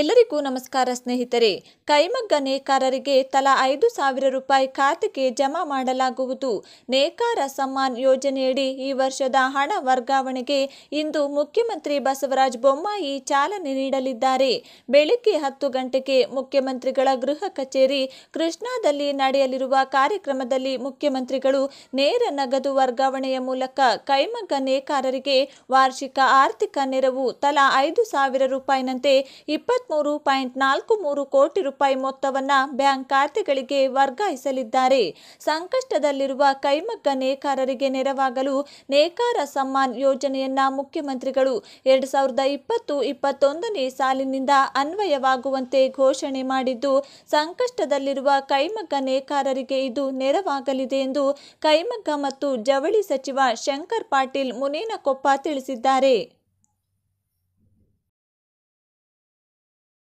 ಎಲ್ಲರಿಗೂ ನಮಸ್ಕಾರ ಸ್ನೇಹಿತರೆ ಕೈಮಗ್ಗ ನೇಕಾರರಿಗೆ ತಲಾ ಐದು ಸಾವಿರ ರೂಪಾಯಿ ಖಾತೆಗೆ ಜಮಾ ಮಾಡಲಾಗುವುದು ನೇಕಾರ ಸಮ್ಮಾನ್ ಯೋಜನೆಯಡಿ ಈ ವರ್ಷದ ಹಣ ವರ್ಗಾವಣೆಗೆ ಇಂದು ಮುಖ್ಯಮಂತ್ರಿ ಬಸವರಾಜ ಬೊಮ್ಮಾಯಿ ಚಾಲನೆ ನೀಡಲಿದ್ದಾರೆ ಬೆಳಗ್ಗೆ ಹತ್ತು ಗಂಟೆಗೆ ಮುಖ್ಯಮಂತ್ರಿಗಳ ಗೃಹ ಕಚೇರಿ ಕೃಷ್ಣಾದಲ್ಲಿ ನಡೆಯಲಿರುವ ಕಾರ್ಯಕ್ರಮದಲ್ಲಿ ಮುಖ್ಯಮಂತ್ರಿಗಳು ನೇರ ನಗದು ವರ್ಗಾವಣೆಯ ಮೂಲಕ ಕೈಮಗ್ಗ ನೇಕಾರರಿಗೆ ವಾರ್ಷಿಕ ಆರ್ಥಿಕ ನೆರವು ತಲಾ ಐದು ಸಾವಿರ ರೂಪಾಯಿನಂತೆ ಇಪ್ಪತ್ತು ಮೂರು ಪಾಯಿಂಟ್ ನಾಲ್ಕು ಮೂರು ಕೋಟಿ ರೂಪಾಯಿ ಮೊತ್ತವನ್ನು ಬ್ಯಾಂಕ್ ಖಾತೆಗಳಿಗೆ ವರ್ಗಾಯಿಸಲಿದ್ದಾರೆ ಸಂಕಷ್ಟದಲ್ಲಿರುವ ಕೈಮಗ್ಗ ನೇಕಾರರಿಗೆ ನೆರವಾಗಲು ನೇಕಾರ ಸಮ್ಮಾನ್ ಯೋಜನೆಯನ್ನ ಮುಖ್ಯಮಂತ್ರಿಗಳು ಎರಡ್ ಸಾವಿರದ ಇಪ್ಪತ್ತು ಇಪ್ಪತ್ತೊಂದನೇ ಸಾಲಿನಿಂದ ಅನ್ವಯವಾಗುವಂತೆ ಘೋಷಣೆ ಮಾಡಿದ್ದು ಸಂಕಷ್ಟದಲ್ಲಿರುವ ಕೈಮಗ್ಗ ನೇಕಾರರಿಗೆ ಇದು ನೆರವಾಗಲಿದೆ ಎಂದು ಕೈಮಗ್ಗ ಮತ್ತು ಜವಳಿ ಸಚಿವ ಶಂಕರ್ ಪಾಟೀಲ್ ಮುನೇನಕೊಪ್ಪ ತಿಳಿಸಿದ್ದಾರೆ